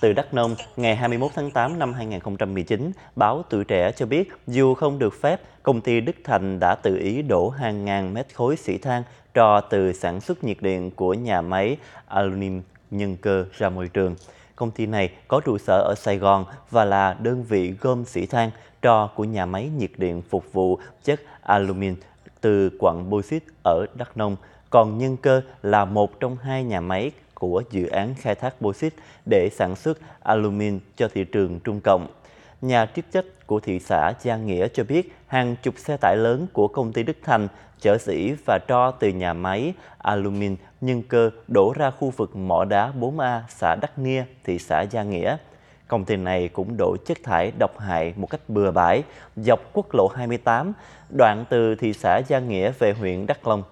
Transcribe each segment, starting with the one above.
Từ Đắk Nông, ngày 21 tháng 8 năm 2019, báo Tuổi Trẻ cho biết dù không được phép, công ty Đức Thành đã tự ý đổ hàng ngàn mét khối xỉ than trò từ sản xuất nhiệt điện của nhà máy aluminum nhân cơ ra môi trường. Công ty này có trụ sở ở Sài Gòn và là đơn vị gom xỉ than trò của nhà máy nhiệt điện phục vụ chất alumin từ quặng bauxit ở Đắk Nông. Còn nhân cơ là một trong hai nhà máy của dự án khai thác bô xít để sản xuất alumin cho thị trường Trung Cộng. Nhà chức trách của thị xã Giang Nghĩa cho biết hàng chục xe tải lớn của công ty Đức Thành chở sĩ và tro từ nhà máy alumin nhân cơ đổ ra khu vực mỏ đá 4A xã Đắc Nia, thị xã Giang Nghĩa. Công ty này cũng đổ chất thải độc hại một cách bừa bãi dọc quốc lộ 28, đoạn từ thị xã Giang Nghĩa về huyện Đắk Long.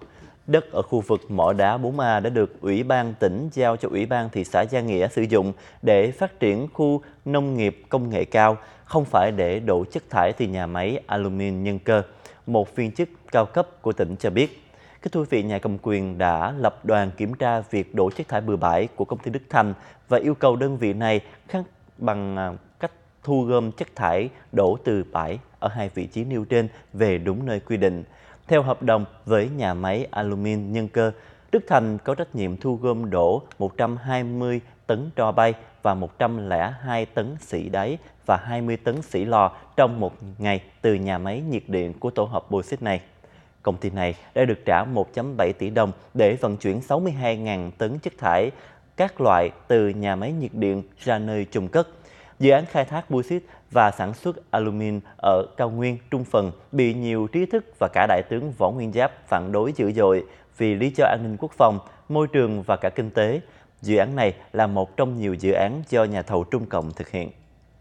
Đất ở khu vực mỏ đá Bố Ma đã được Ủy ban tỉnh giao cho Ủy ban thị xã Gia Nghĩa sử dụng để phát triển khu nông nghiệp công nghệ cao, không phải để đổ chất thải từ nhà máy alumin nhân cơ, một viên chức cao cấp của tỉnh cho biết. các thưa vị, nhà cầm quyền đã lập đoàn kiểm tra việc đổ chất thải bừa bãi của công ty Đức Thành và yêu cầu đơn vị này khắc bằng à, cách thu gom chất thải đổ từ bãi ở hai vị trí nêu trên về đúng nơi quy định. Theo hợp đồng với nhà máy alumin nhân cơ, Đức Thành có trách nhiệm thu gom đổ 120 tấn tro bay và 102 tấn xỉ đáy và 20 tấn xỉ lò trong một ngày từ nhà máy nhiệt điện của tổ hợp Bauxit này. Công ty này đã được trả 1.7 tỷ đồng để vận chuyển 62.000 tấn chất thải các loại từ nhà máy nhiệt điện ra nơi trùng cất dự án khai thác bauxit và sản xuất alumin ở cao nguyên Trung Phần bị nhiều trí thức và cả đại tướng Võ Nguyên Giáp phản đối dữ dội vì lý do an ninh quốc phòng, môi trường và cả kinh tế. Dự án này là một trong nhiều dự án do nhà thầu Trung Cộng thực hiện.